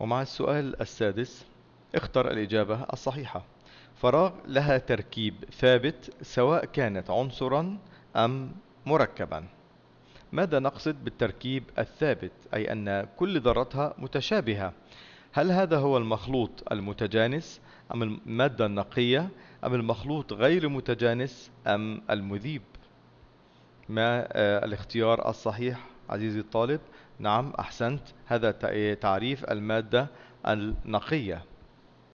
ومع السؤال السادس اختر الإجابة الصحيحة فراغ لها تركيب ثابت سواء كانت عنصرا أم مركبا ماذا نقصد بالتركيب الثابت أي أن كل ذرتها متشابهة هل هذا هو المخلوط المتجانس أم المادة النقية أم المخلوط غير متجانس أم المذيب ما آه، الاختيار الصحيح عزيزي الطالب نعم أحسنت هذا تعريف المادة النقية